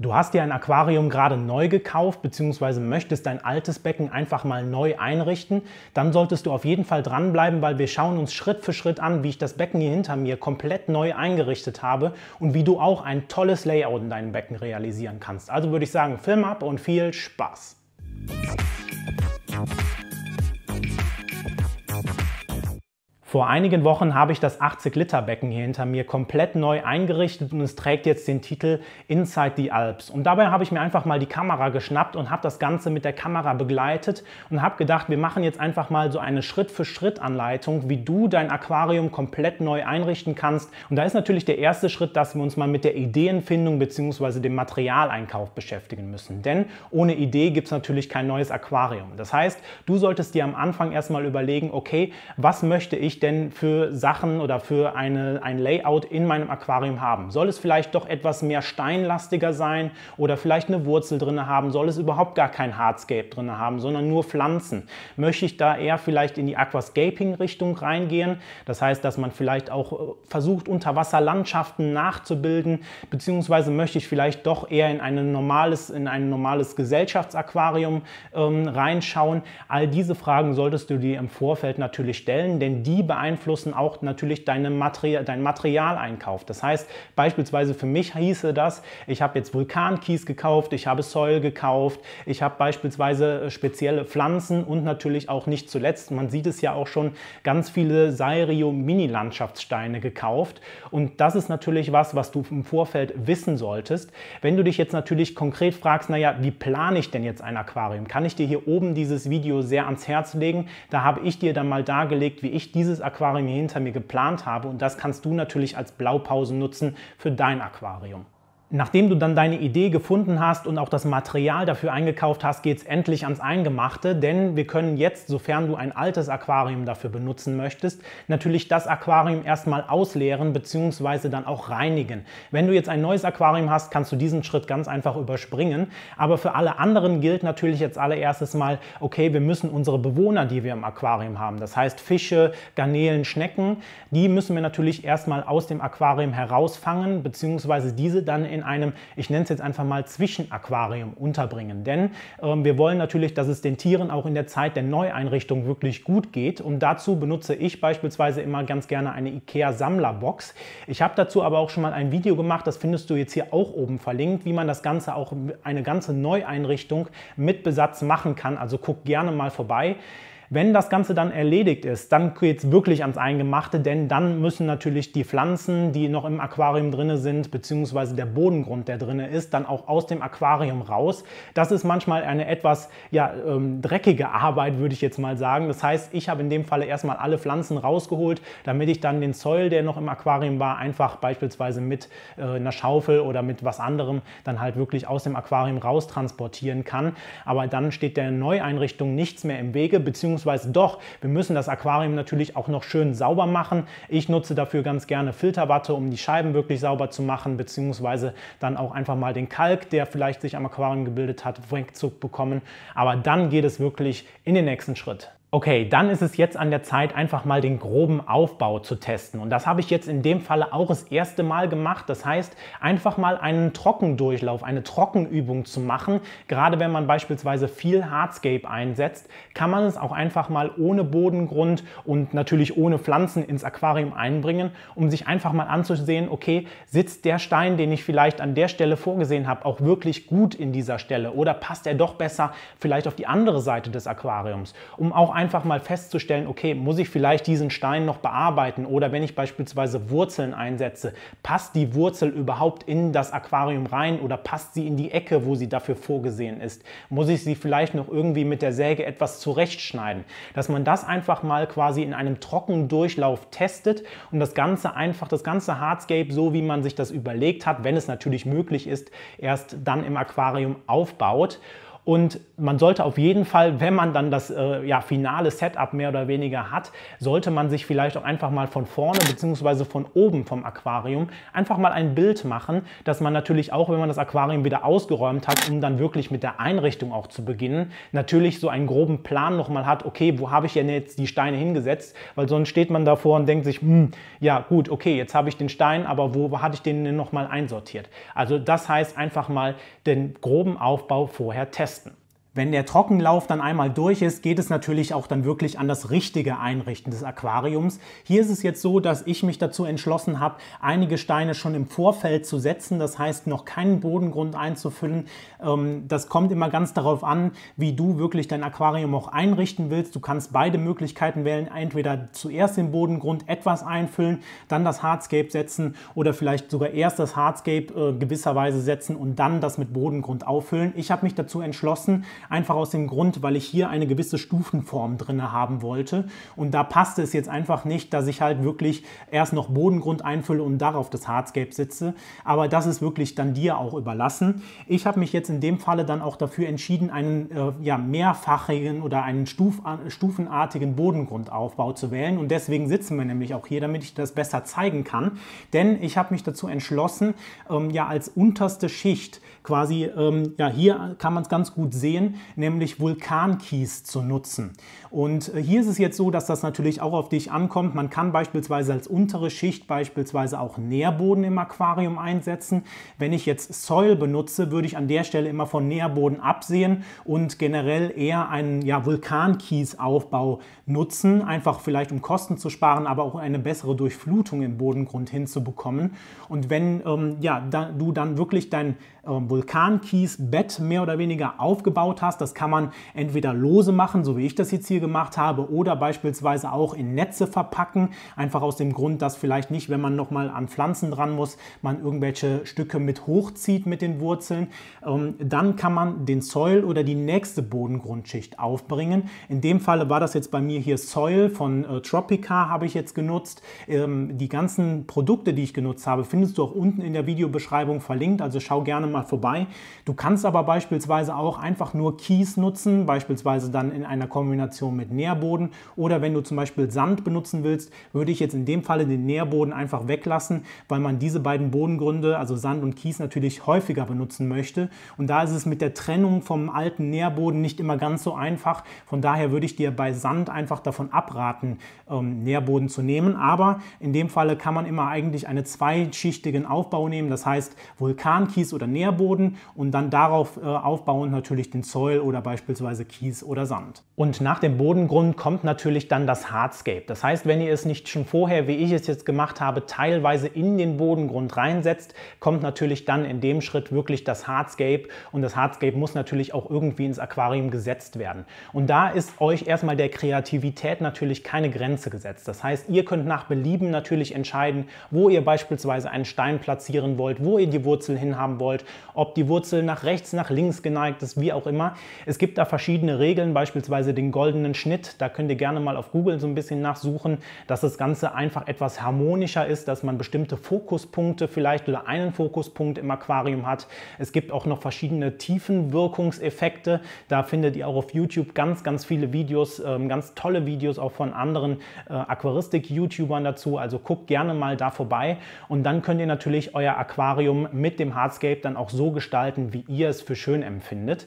Du hast dir ein Aquarium gerade neu gekauft bzw. möchtest dein altes Becken einfach mal neu einrichten, dann solltest du auf jeden Fall dranbleiben, weil wir schauen uns Schritt für Schritt an, wie ich das Becken hier hinter mir komplett neu eingerichtet habe und wie du auch ein tolles Layout in deinem Becken realisieren kannst. Also würde ich sagen, Film ab und viel Spaß! Vor einigen Wochen habe ich das 80-Liter-Becken hier hinter mir komplett neu eingerichtet und es trägt jetzt den Titel Inside the Alps. Und dabei habe ich mir einfach mal die Kamera geschnappt und habe das Ganze mit der Kamera begleitet und habe gedacht, wir machen jetzt einfach mal so eine Schritt-für-Schritt-Anleitung, wie du dein Aquarium komplett neu einrichten kannst. Und da ist natürlich der erste Schritt, dass wir uns mal mit der Ideenfindung bzw. dem Materialeinkauf beschäftigen müssen. Denn ohne Idee gibt es natürlich kein neues Aquarium. Das heißt, du solltest dir am Anfang erstmal überlegen, okay, was möchte ich denn für Sachen oder für eine, ein Layout in meinem Aquarium haben? Soll es vielleicht doch etwas mehr steinlastiger sein oder vielleicht eine Wurzel drin haben? Soll es überhaupt gar kein Hardscape drin haben, sondern nur Pflanzen? Möchte ich da eher vielleicht in die Aquascaping-Richtung reingehen? Das heißt, dass man vielleicht auch äh, versucht, Unterwasserlandschaften nachzubilden, beziehungsweise möchte ich vielleicht doch eher in, eine normales, in ein normales Gesellschaftsaquarium ähm, reinschauen. All diese Fragen solltest du dir im Vorfeld natürlich stellen, denn die beeinflussen auch natürlich deine Material, deinen Materialeinkauf. Das heißt, beispielsweise für mich hieße das, ich habe jetzt Vulkankies gekauft, ich habe Soil gekauft, ich habe beispielsweise äh, spezielle Pflanzen und natürlich auch nicht zuletzt, man sieht es ja auch schon, ganz viele Sairio Mini-Landschaftssteine gekauft. Und das ist natürlich was, was du im Vorfeld wissen solltest. Wenn du dich jetzt natürlich konkret fragst, naja, wie plane ich denn jetzt ein Aquarium? Kann ich dir hier oben dieses Video sehr ans Herz legen? Da habe ich dir dann mal dargelegt, wie ich dieses dieses Aquarium hinter mir geplant habe. Und das kannst du natürlich als Blaupause nutzen für dein Aquarium. Nachdem du dann deine Idee gefunden hast und auch das Material dafür eingekauft hast, geht es endlich ans Eingemachte, denn wir können jetzt, sofern du ein altes Aquarium dafür benutzen möchtest, natürlich das Aquarium erstmal ausleeren bzw. dann auch reinigen. Wenn du jetzt ein neues Aquarium hast, kannst du diesen Schritt ganz einfach überspringen, aber für alle anderen gilt natürlich jetzt allererstes mal, okay, wir müssen unsere Bewohner, die wir im Aquarium haben, das heißt Fische, Garnelen, Schnecken, die müssen wir natürlich erstmal aus dem Aquarium herausfangen bzw. diese dann in in einem, ich nenne es jetzt einfach mal Zwischenaquarium unterbringen. Denn ähm, wir wollen natürlich, dass es den Tieren auch in der Zeit der Neueinrichtung wirklich gut geht. Und dazu benutze ich beispielsweise immer ganz gerne eine IKEA-Sammlerbox. Ich habe dazu aber auch schon mal ein Video gemacht, das findest du jetzt hier auch oben verlinkt, wie man das Ganze auch eine ganze Neueinrichtung mit Besatz machen kann. Also guck gerne mal vorbei. Wenn das Ganze dann erledigt ist, dann geht es wirklich ans Eingemachte, denn dann müssen natürlich die Pflanzen, die noch im Aquarium drin sind, beziehungsweise der Bodengrund, der drin ist, dann auch aus dem Aquarium raus. Das ist manchmal eine etwas ja, ähm, dreckige Arbeit, würde ich jetzt mal sagen. Das heißt, ich habe in dem Falle erstmal alle Pflanzen rausgeholt, damit ich dann den Zoll, der noch im Aquarium war, einfach beispielsweise mit äh, einer Schaufel oder mit was anderem dann halt wirklich aus dem Aquarium raus transportieren kann. Aber dann steht der Neueinrichtung nichts mehr im Wege, beziehungsweise beziehungsweise doch, wir müssen das Aquarium natürlich auch noch schön sauber machen. Ich nutze dafür ganz gerne Filterwatte, um die Scheiben wirklich sauber zu machen, beziehungsweise dann auch einfach mal den Kalk, der vielleicht sich am Aquarium gebildet hat, wegzubekommen. Aber dann geht es wirklich in den nächsten Schritt. Okay, dann ist es jetzt an der Zeit, einfach mal den groben Aufbau zu testen. Und das habe ich jetzt in dem Falle auch das erste Mal gemacht. Das heißt, einfach mal einen Trockendurchlauf, eine Trockenübung zu machen. Gerade wenn man beispielsweise viel Hardscape einsetzt, kann man es auch einfach mal ohne Bodengrund und natürlich ohne Pflanzen ins Aquarium einbringen, um sich einfach mal anzusehen, okay, sitzt der Stein, den ich vielleicht an der Stelle vorgesehen habe, auch wirklich gut in dieser Stelle? Oder passt er doch besser vielleicht auf die andere Seite des Aquariums? Um auch einfach mal festzustellen, okay, muss ich vielleicht diesen Stein noch bearbeiten oder wenn ich beispielsweise Wurzeln einsetze, passt die Wurzel überhaupt in das Aquarium rein oder passt sie in die Ecke, wo sie dafür vorgesehen ist? Muss ich sie vielleicht noch irgendwie mit der Säge etwas zurechtschneiden? Dass man das einfach mal quasi in einem trockenen Durchlauf testet und das Ganze einfach, das ganze Hardscape, so wie man sich das überlegt hat, wenn es natürlich möglich ist, erst dann im Aquarium aufbaut. Und man sollte auf jeden Fall, wenn man dann das äh, ja, finale Setup mehr oder weniger hat, sollte man sich vielleicht auch einfach mal von vorne bzw. von oben vom Aquarium einfach mal ein Bild machen, dass man natürlich auch, wenn man das Aquarium wieder ausgeräumt hat, um dann wirklich mit der Einrichtung auch zu beginnen, natürlich so einen groben Plan nochmal hat, okay, wo habe ich denn jetzt die Steine hingesetzt? Weil sonst steht man davor und denkt sich, hm, ja gut, okay, jetzt habe ich den Stein, aber wo hatte ich den denn nochmal einsortiert? Also das heißt einfach mal den groben Aufbau vorher testen. Wenn der Trockenlauf dann einmal durch ist, geht es natürlich auch dann wirklich an das richtige Einrichten des Aquariums. Hier ist es jetzt so, dass ich mich dazu entschlossen habe, einige Steine schon im Vorfeld zu setzen, das heißt noch keinen Bodengrund einzufüllen. Ähm, das kommt immer ganz darauf an, wie du wirklich dein Aquarium auch einrichten willst. Du kannst beide Möglichkeiten wählen, entweder zuerst den Bodengrund etwas einfüllen, dann das Hardscape setzen oder vielleicht sogar erst das Hardscape äh, gewisserweise setzen und dann das mit Bodengrund auffüllen. Ich habe mich dazu entschlossen, einfach aus dem Grund, weil ich hier eine gewisse Stufenform drin haben wollte. Und da passte es jetzt einfach nicht, dass ich halt wirklich erst noch Bodengrund einfülle und darauf das Hardscape sitze. Aber das ist wirklich dann dir auch überlassen. Ich habe mich jetzt in dem Falle dann auch dafür entschieden, einen äh, ja, mehrfachigen oder einen Stuf äh, stufenartigen Bodengrundaufbau zu wählen. Und deswegen sitzen wir nämlich auch hier, damit ich das besser zeigen kann. Denn ich habe mich dazu entschlossen, ähm, ja als unterste Schicht quasi, ähm, ja hier kann man es ganz gut sehen, nämlich Vulkankies zu nutzen. Und äh, hier ist es jetzt so, dass das natürlich auch auf dich ankommt. Man kann beispielsweise als untere Schicht beispielsweise auch Nährboden im Aquarium einsetzen. Wenn ich jetzt Soil benutze, würde ich an der Stelle immer von Nährboden absehen und generell eher einen ja, Vulkankies-Aufbau nutzen, einfach vielleicht um Kosten zu sparen, aber auch eine bessere Durchflutung im Bodengrund hinzubekommen. Und wenn ähm, ja, da, du dann wirklich dein ähm, Vulkankiesbett mehr oder weniger aufgebaut hast. Das kann man entweder lose machen, so wie ich das jetzt hier gemacht habe, oder beispielsweise auch in Netze verpacken. Einfach aus dem Grund, dass vielleicht nicht, wenn man nochmal an Pflanzen dran muss, man irgendwelche Stücke mit hochzieht mit den Wurzeln. Ähm, dann kann man den Soil oder die nächste Bodengrundschicht aufbringen. In dem Falle war das jetzt bei mir hier Soil von äh, Tropica habe ich jetzt genutzt. Ähm, die ganzen Produkte, die ich genutzt habe, findest du auch unten in der Videobeschreibung verlinkt. Also schau gerne mal vorbei. Du kannst aber beispielsweise auch einfach nur Kies nutzen, beispielsweise dann in einer Kombination mit Nährboden oder wenn du zum Beispiel Sand benutzen willst, würde ich jetzt in dem Falle den Nährboden einfach weglassen, weil man diese beiden Bodengründe, also Sand und Kies, natürlich häufiger benutzen möchte. Und da ist es mit der Trennung vom alten Nährboden nicht immer ganz so einfach. Von daher würde ich dir bei Sand einfach davon abraten, ähm, Nährboden zu nehmen. Aber in dem Falle kann man immer eigentlich einen zweischichtigen Aufbau nehmen, das heißt Vulkankies oder Nährboden Meerboden und dann darauf äh, aufbauend natürlich den Zoll oder beispielsweise Kies oder Sand. Und nach dem Bodengrund kommt natürlich dann das Hardscape. Das heißt, wenn ihr es nicht schon vorher, wie ich es jetzt gemacht habe, teilweise in den Bodengrund reinsetzt, kommt natürlich dann in dem Schritt wirklich das Hardscape und das Hardscape muss natürlich auch irgendwie ins Aquarium gesetzt werden. Und da ist euch erstmal der Kreativität natürlich keine Grenze gesetzt. Das heißt, ihr könnt nach Belieben natürlich entscheiden, wo ihr beispielsweise einen Stein platzieren wollt, wo ihr die Wurzel hinhaben wollt ob die Wurzel nach rechts, nach links geneigt ist, wie auch immer. Es gibt da verschiedene Regeln, beispielsweise den goldenen Schnitt. Da könnt ihr gerne mal auf Google so ein bisschen nachsuchen, dass das Ganze einfach etwas harmonischer ist, dass man bestimmte Fokuspunkte vielleicht oder einen Fokuspunkt im Aquarium hat. Es gibt auch noch verschiedene Tiefenwirkungseffekte. Da findet ihr auch auf YouTube ganz, ganz viele Videos, ähm, ganz tolle Videos auch von anderen äh, Aquaristik-YouTubern dazu. Also guckt gerne mal da vorbei und dann könnt ihr natürlich euer Aquarium mit dem Hardscape dann auch so gestalten, wie ihr es für schön empfindet.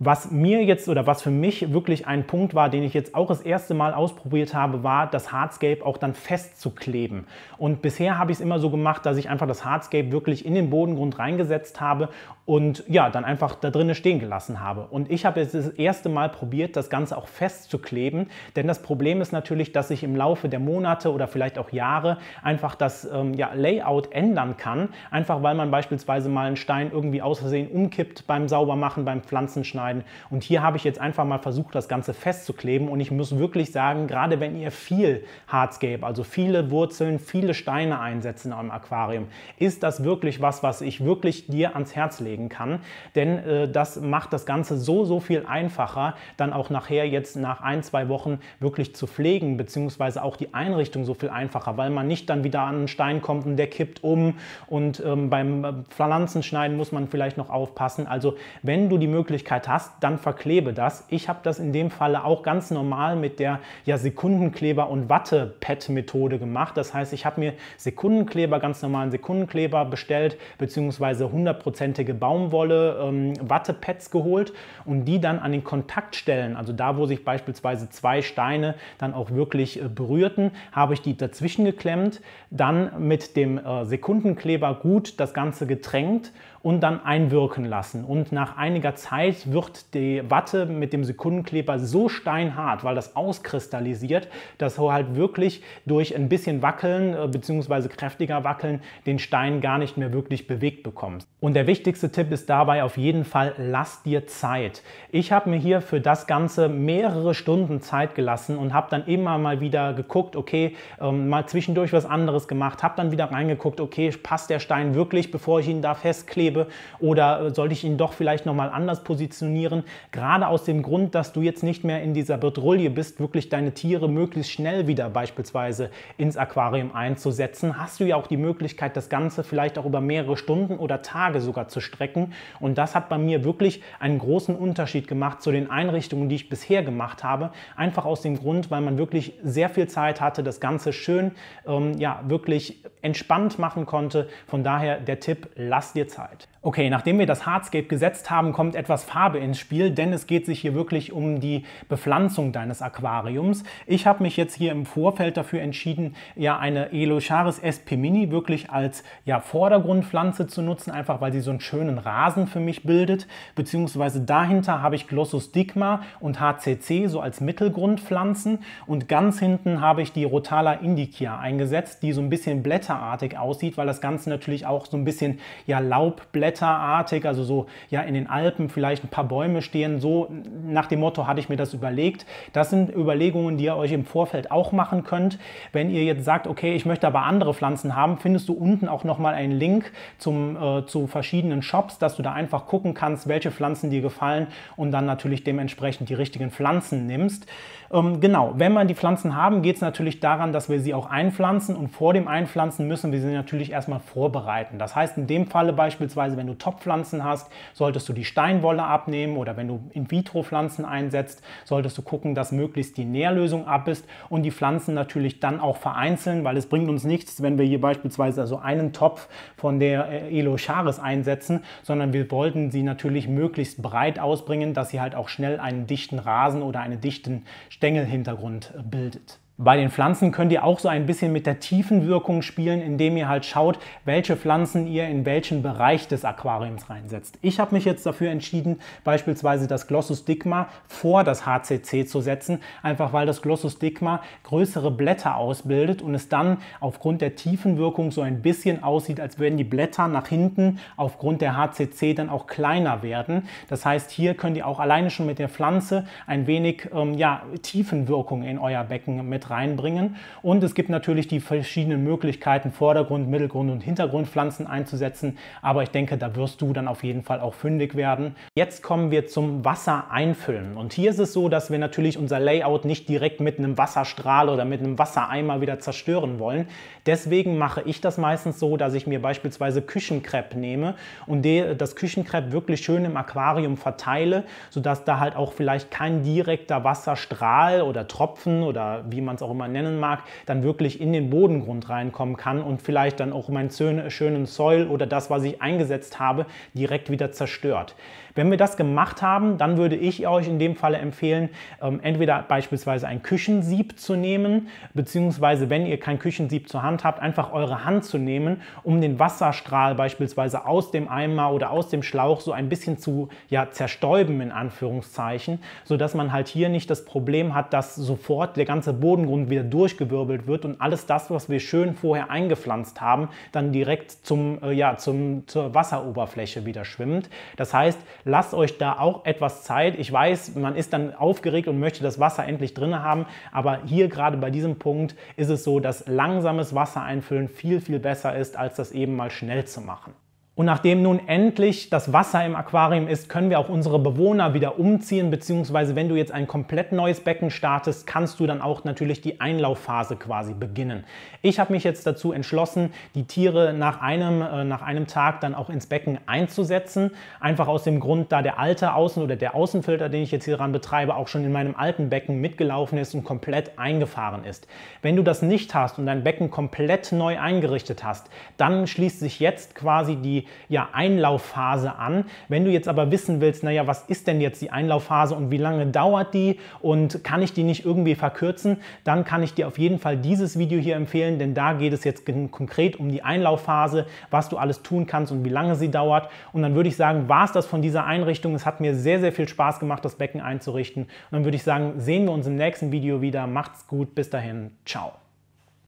Was mir jetzt oder was für mich wirklich ein Punkt war, den ich jetzt auch das erste Mal ausprobiert habe, war, das Hardscape auch dann festzukleben. Und bisher habe ich es immer so gemacht, dass ich einfach das Hardscape wirklich in den Bodengrund reingesetzt habe und ja, dann einfach da drinnen stehen gelassen habe. Und ich habe jetzt das erste Mal probiert, das Ganze auch festzukleben, denn das Problem ist natürlich, dass ich im Laufe der Monate oder vielleicht auch Jahre einfach das ähm, ja, Layout ändern kann, einfach weil man beispielsweise mal einen Stein irgendwie aus Versehen umkippt beim Saubermachen, beim Pflanzenschneiden schneiden. Und hier habe ich jetzt einfach mal versucht, das Ganze festzukleben. Und ich muss wirklich sagen, gerade wenn ihr viel Hardscape, also viele Wurzeln, viele Steine einsetzt in eurem Aquarium, ist das wirklich was, was ich wirklich dir ans Herz legen kann. Denn äh, das macht das Ganze so, so viel einfacher, dann auch nachher jetzt nach ein, zwei Wochen wirklich zu pflegen, beziehungsweise auch die Einrichtung so viel einfacher, weil man nicht dann wieder an einen Stein kommt und der kippt um und ähm, beim äh, Pflanzenschneiden muss man vielleicht noch aufpassen. Also wenn du die Möglichkeit hast, hast, dann verklebe das. Ich habe das in dem Falle auch ganz normal mit der ja, Sekundenkleber- und wattepad methode gemacht. Das heißt, ich habe mir Sekundenkleber, ganz normalen Sekundenkleber bestellt, beziehungsweise hundertprozentige Baumwolle, ähm, Wattepads geholt und die dann an den Kontaktstellen, also da, wo sich beispielsweise zwei Steine dann auch wirklich äh, berührten, habe ich die dazwischen geklemmt, dann mit dem äh, Sekundenkleber gut das Ganze getränkt und dann einwirken lassen. Und nach einiger Zeit wird wird die Watte mit dem Sekundenkleber so steinhart, weil das auskristallisiert, dass du halt wirklich durch ein bisschen Wackeln äh, bzw. kräftiger Wackeln den Stein gar nicht mehr wirklich bewegt bekommst. Und der wichtigste Tipp ist dabei auf jeden Fall, lass dir Zeit. Ich habe mir hier für das Ganze mehrere Stunden Zeit gelassen und habe dann immer mal wieder geguckt, okay, ähm, mal zwischendurch was anderes gemacht, habe dann wieder reingeguckt, okay, passt der Stein wirklich, bevor ich ihn da festklebe oder äh, sollte ich ihn doch vielleicht nochmal anders positionieren? Gerade aus dem Grund, dass du jetzt nicht mehr in dieser Bedrulle bist, wirklich deine Tiere möglichst schnell wieder beispielsweise ins Aquarium einzusetzen, hast du ja auch die Möglichkeit, das Ganze vielleicht auch über mehrere Stunden oder Tage Tage sogar zu strecken. Und das hat bei mir wirklich einen großen Unterschied gemacht zu den Einrichtungen, die ich bisher gemacht habe. Einfach aus dem Grund, weil man wirklich sehr viel Zeit hatte, das Ganze schön, ähm, ja, wirklich entspannt machen konnte. Von daher der Tipp, lass dir Zeit. Okay, nachdem wir das Hardscape gesetzt haben, kommt etwas Farbe ins Spiel, denn es geht sich hier wirklich um die Bepflanzung deines Aquariums. Ich habe mich jetzt hier im Vorfeld dafür entschieden, ja eine Elocharis sp mini wirklich als ja, Vordergrundpflanze zu nutzen, einfach einfach weil sie so einen schönen Rasen für mich bildet, beziehungsweise dahinter habe ich Glossus digma und HCC so als Mittelgrundpflanzen und ganz hinten habe ich die Rotala indica eingesetzt, die so ein bisschen blätterartig aussieht, weil das Ganze natürlich auch so ein bisschen ja Laubblätterartig, also so ja in den Alpen vielleicht ein paar Bäume stehen, so nach dem Motto hatte ich mir das überlegt. Das sind Überlegungen, die ihr euch im Vorfeld auch machen könnt. Wenn ihr jetzt sagt, okay, ich möchte aber andere Pflanzen haben, findest du unten auch nochmal einen Link zum, äh, zu verschiedenen Shops, dass du da einfach gucken kannst, welche Pflanzen dir gefallen und dann natürlich dementsprechend die richtigen Pflanzen nimmst. Ähm, genau, wenn wir die Pflanzen haben, geht es natürlich daran, dass wir sie auch einpflanzen und vor dem Einpflanzen müssen wir sie natürlich erstmal vorbereiten. Das heißt, in dem Falle beispielsweise, wenn du Topfpflanzen hast, solltest du die Steinwolle abnehmen oder wenn du In-vitro-Pflanzen einsetzt, solltest du gucken, dass möglichst die Nährlösung ab ist und die Pflanzen natürlich dann auch vereinzeln, weil es bringt uns nichts, wenn wir hier beispielsweise also einen Topf von der äh, Elocharis anders einsetzen, sondern wir wollten sie natürlich möglichst breit ausbringen, dass sie halt auch schnell einen dichten Rasen oder einen dichten Stängelhintergrund äh, bildet. Bei den Pflanzen könnt ihr auch so ein bisschen mit der Tiefenwirkung spielen, indem ihr halt schaut, welche Pflanzen ihr in welchen Bereich des Aquariums reinsetzt. Ich habe mich jetzt dafür entschieden, beispielsweise das Glossus Digma vor das HCC zu setzen, einfach weil das Glossus Digma größere Blätter ausbildet und es dann aufgrund der Tiefenwirkung so ein bisschen aussieht, als würden die Blätter nach hinten aufgrund der HCC dann auch kleiner werden. Das heißt, hier könnt ihr auch alleine schon mit der Pflanze ein wenig ähm, ja, Tiefenwirkung in euer Becken mit reinbringen. Und es gibt natürlich die verschiedenen Möglichkeiten, Vordergrund, Mittelgrund und Hintergrundpflanzen einzusetzen. Aber ich denke, da wirst du dann auf jeden Fall auch fündig werden. Jetzt kommen wir zum Wasser einfüllen. Und hier ist es so, dass wir natürlich unser Layout nicht direkt mit einem Wasserstrahl oder mit einem Wassereimer wieder zerstören wollen. Deswegen mache ich das meistens so, dass ich mir beispielsweise Küchenkrepp nehme und das Küchenkrepp wirklich schön im Aquarium verteile, sodass da halt auch vielleicht kein direkter Wasserstrahl oder Tropfen oder wie man es auch immer nennen mag, dann wirklich in den Bodengrund reinkommen kann und vielleicht dann auch meinen schönen Soil oder das, was ich eingesetzt habe, direkt wieder zerstört. Wenn wir das gemacht haben, dann würde ich euch in dem Falle empfehlen, ähm, entweder beispielsweise ein Küchensieb zu nehmen, beziehungsweise wenn ihr kein Küchensieb zur Hand habt, einfach eure Hand zu nehmen, um den Wasserstrahl beispielsweise aus dem Eimer oder aus dem Schlauch so ein bisschen zu ja, zerstäuben, in Anführungszeichen, sodass man halt hier nicht das Problem hat, dass sofort der ganze Bodengrund wieder durchgewirbelt wird und alles das, was wir schön vorher eingepflanzt haben, dann direkt zum, äh, ja, zum, zur Wasseroberfläche wieder schwimmt. Das heißt, Lasst euch da auch etwas Zeit. Ich weiß, man ist dann aufgeregt und möchte das Wasser endlich drin haben, aber hier gerade bei diesem Punkt ist es so, dass langsames Wasser einfüllen viel, viel besser ist, als das eben mal schnell zu machen. Und nachdem nun endlich das Wasser im Aquarium ist, können wir auch unsere Bewohner wieder umziehen, beziehungsweise wenn du jetzt ein komplett neues Becken startest, kannst du dann auch natürlich die Einlaufphase quasi beginnen. Ich habe mich jetzt dazu entschlossen, die Tiere nach einem, äh, nach einem Tag dann auch ins Becken einzusetzen. Einfach aus dem Grund, da der alte Außen- oder der Außenfilter, den ich jetzt hier dran betreibe, auch schon in meinem alten Becken mitgelaufen ist und komplett eingefahren ist. Wenn du das nicht hast und dein Becken komplett neu eingerichtet hast, dann schließt sich jetzt quasi die ja, Einlaufphase an. Wenn du jetzt aber wissen willst, naja, was ist denn jetzt die Einlaufphase und wie lange dauert die und kann ich die nicht irgendwie verkürzen, dann kann ich dir auf jeden Fall dieses Video hier empfehlen, denn da geht es jetzt konkret um die Einlaufphase, was du alles tun kannst und wie lange sie dauert. Und dann würde ich sagen, war es das von dieser Einrichtung. Es hat mir sehr, sehr viel Spaß gemacht, das Becken einzurichten. Und dann würde ich sagen, sehen wir uns im nächsten Video wieder. Macht's gut, bis dahin, ciao.